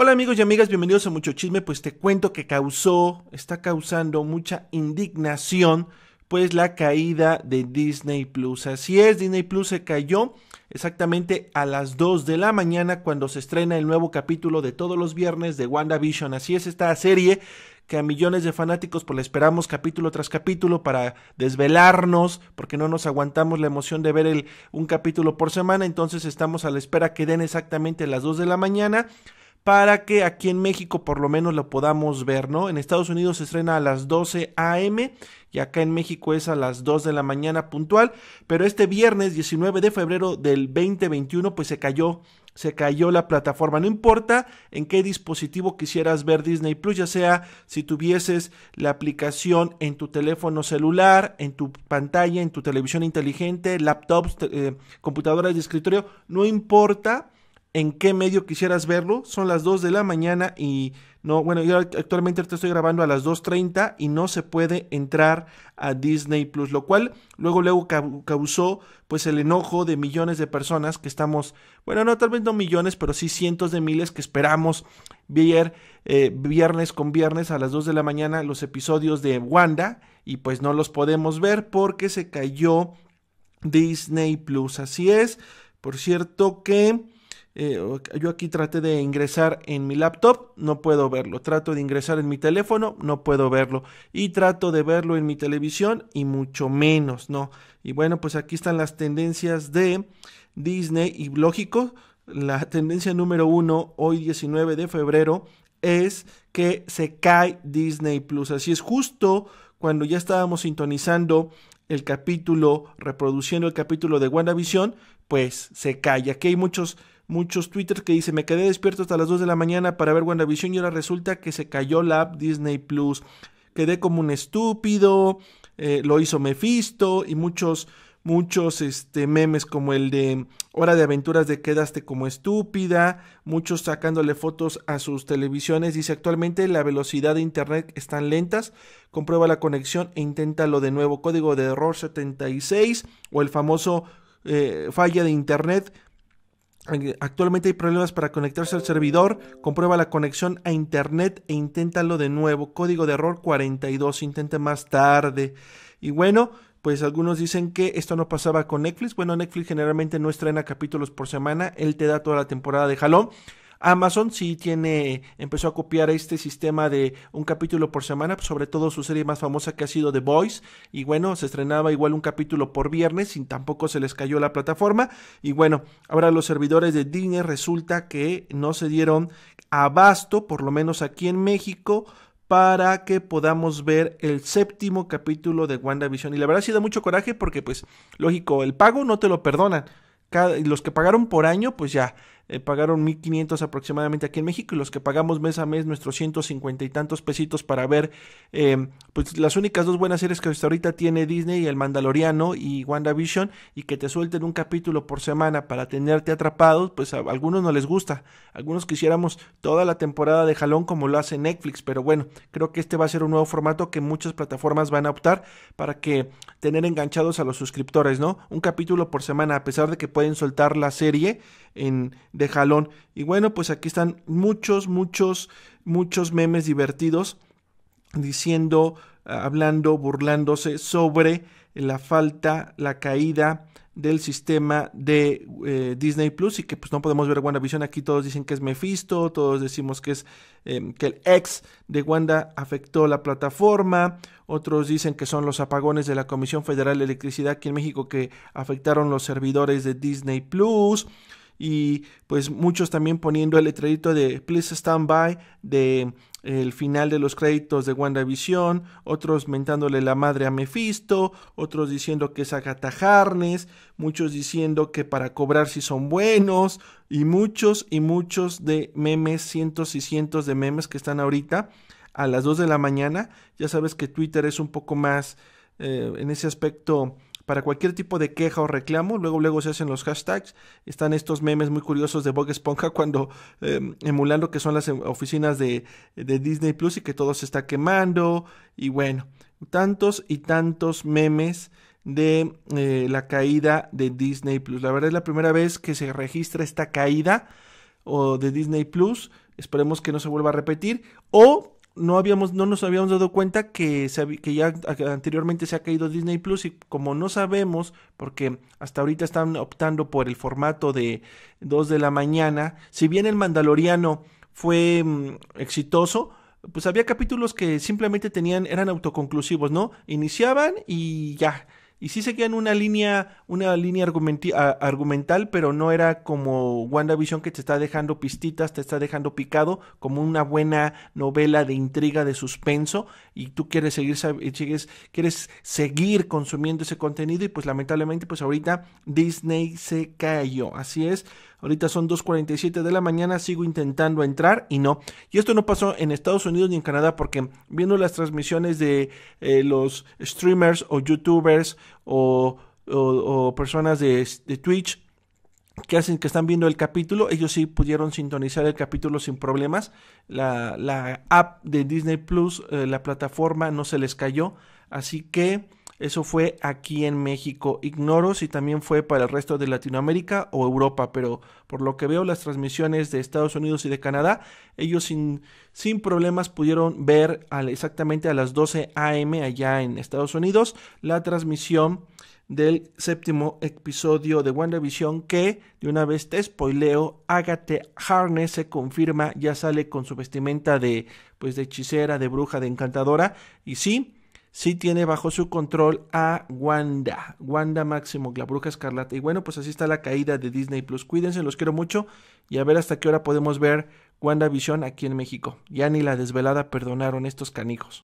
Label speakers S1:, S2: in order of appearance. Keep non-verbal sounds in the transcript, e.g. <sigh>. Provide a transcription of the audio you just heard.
S1: Hola amigos y amigas, bienvenidos a Mucho Chisme, pues te cuento que causó, está causando mucha indignación, pues la caída de Disney Plus. Así es, Disney Plus se cayó exactamente a las 2 de la mañana cuando se estrena el nuevo capítulo de todos los viernes de WandaVision. Así es esta serie que a millones de fanáticos pues la esperamos capítulo tras capítulo para desvelarnos, porque no nos aguantamos la emoción de ver el, un capítulo por semana, entonces estamos a la espera que den exactamente las 2 de la mañana para que aquí en México por lo menos lo podamos ver, ¿no? En Estados Unidos se estrena a las 12 a.m. y acá en México es a las 2 de la mañana puntual, pero este viernes 19 de febrero del 2021 pues se cayó se cayó la plataforma. No importa en qué dispositivo quisieras ver Disney Plus, ya sea si tuvieses la aplicación en tu teléfono celular, en tu pantalla, en tu televisión inteligente, laptops, eh, computadoras de escritorio, no importa en qué medio quisieras verlo. Son las 2 de la mañana y no, bueno, yo actualmente te estoy grabando a las 2.30 y no se puede entrar a Disney Plus, lo cual luego, luego causó pues el enojo de millones de personas que estamos, bueno, no tal vez no millones, pero sí cientos de miles que esperamos ver eh, viernes con viernes a las 2 de la mañana los episodios de Wanda y pues no los podemos ver porque se cayó Disney Plus. Así es, por cierto que... Eh, yo aquí traté de ingresar en mi laptop, no puedo verlo. Trato de ingresar en mi teléfono, no puedo verlo. Y trato de verlo en mi televisión y mucho menos, ¿no? Y bueno, pues aquí están las tendencias de Disney y lógico. La <laughs> tendencia número uno, hoy 19 de febrero, es que se cae Disney Plus. Así es justo cuando ya estábamos sintonizando el capítulo, reproduciendo el capítulo de WandaVision, pues se cae. Aquí hay muchos muchos Twitter que dice, me quedé despierto hasta las 2 de la mañana para ver WandaVision y ahora resulta que se cayó la app Disney Plus. Quedé como un estúpido, eh, lo hizo Mephisto y muchos, muchos este, memes como el de Hora de Aventuras de Quedaste como estúpida, muchos sacándole fotos a sus televisiones. Dice, actualmente la velocidad de Internet están lentas, comprueba la conexión e inténtalo de nuevo. Código de error 76 o el famoso eh, falla de Internet eh, actualmente hay problemas para conectarse al servidor. Comprueba la conexión a internet e inténtalo de nuevo. Código de error 42. Intente más tarde. Y bueno, pues algunos dicen que esto no pasaba con Netflix. Bueno, Netflix generalmente no estrena capítulos por semana. Él te da toda la temporada de jalón. Amazon sí tiene, empezó a copiar este sistema de un capítulo por semana, pues, sobre todo su serie más famosa que ha sido The Voice, y bueno, se estrenaba igual un capítulo por viernes, y tampoco se les cayó la plataforma, y bueno, ahora los servidores de Disney resulta que no se dieron abasto, por lo menos aquí en México, para que podamos ver el séptimo capítulo de WandaVision. Y la verdad ha da mucho coraje porque, pues, lógico, el pago no te lo perdonan. los que pagaron por año, pues ya, eh, pagaron 1.500 aproximadamente aquí en México y los que pagamos mes a mes nuestros 150 y tantos pesitos para ver eh, pues las únicas dos buenas series que hasta ahorita tiene Disney, y El Mandaloriano y WandaVision y que te suelten un capítulo por semana para tenerte atrapados, pues a algunos no les gusta, algunos quisiéramos toda la temporada de jalón como lo hace Netflix, pero bueno, creo que este va a ser un nuevo formato que muchas plataformas van a optar para que tener enganchados a los suscriptores, ¿no? Un capítulo por semana, a pesar de que pueden soltar la serie en de jalón. Y bueno, pues aquí están muchos, muchos, muchos memes divertidos diciendo, ah, hablando, burlándose sobre la falta, la caída del sistema de eh, Disney Plus y que pues no podemos ver WandaVision. Aquí todos dicen que es Mephisto, todos decimos que es em, que el ex de Wanda afectó la plataforma, otros dicen que son los apagones de la Comisión Federal de Electricidad aquí en México que afectaron los servidores de Disney Plus y pues muchos también poniendo el letrerito de Please Stand By de el final de los créditos de WandaVision, otros mentándole la madre a Mephisto, otros diciendo que es Agatha Harness, muchos diciendo que para cobrar si son buenos, y muchos y muchos de memes, cientos y cientos de memes que están ahorita a las 2 de la mañana. Ya sabes que Twitter es un poco más eh, en ese aspecto para cualquier tipo de queja o reclamo, luego luego se hacen los hashtags. Están estos memes muy curiosos de Bob Esponja <laughs> cuando em, emulando que son las em, oficinas de, Disney Plus y que todo se está quemando. Y bueno, tantos y tantos memes de eh, la caída de Disney Plus. La verdad es la primera vez que se registra esta caída o de Disney Plus. Esperemos que no se vuelva a repetir. O no habíamos, no nos habíamos dado cuenta que, que ya anteriormente se ha caído Disney Plus y como no sabemos, porque hasta ahorita están optando por el formato de 2 de la mañana, si bien el Mandaloriano fue mm, exitoso, pues había capítulos que simplemente tenían, eran autoconclusivos, ¿no? Iniciaban y ya, y sí seguían una línea, una línea argumental, pero no era como WandaVision que te está dejando pistitas, te está dejando picado, como una buena novela de intriga, de suspenso, y tú quieres seguir, quieres seguir consumiendo ese contenido, y pues lamentablemente, pues ahorita Disney se cayó. Así es. Ahorita son 2.47 de la mañana, sigo intentando entrar y no. Y esto no pasó en Estados Unidos ni en Canadá porque viendo las transmisiones de eh, los streamers o youtubers o, personas de, Twitch que hacen que están viendo el capítulo, ellos sí pudieron sintonizar el capítulo sin problemas. La, app de Disney Plus, eh, la plataforma, no se les cayó. Así que eso fue aquí en México. Ignoro si también fue para el resto de Latinoamérica o Europa, pero por lo que veo las transmisiones de Estados Unidos y de Canadá, ellos sin, problemas pudieron ver exactamente a las 12 a.m. allá en Estados Unidos la transmisión del séptimo episodio de WandaVision que, de una vez te spoileo, Agatha Harness se confirma, ya sale con su vestimenta de, pues, de hechicera, de bruja, de encantadora, y sí, sí tiene bajo su control a Wanda, Wanda Máximo, la bruja escarlata. Y bueno, pues así está la caída de Disney Plus. Cuídense, los quiero mucho y a ver hasta qué hora podemos ver WandaVision aquí en México. Ya ni la desvelada perdonaron estos canijos.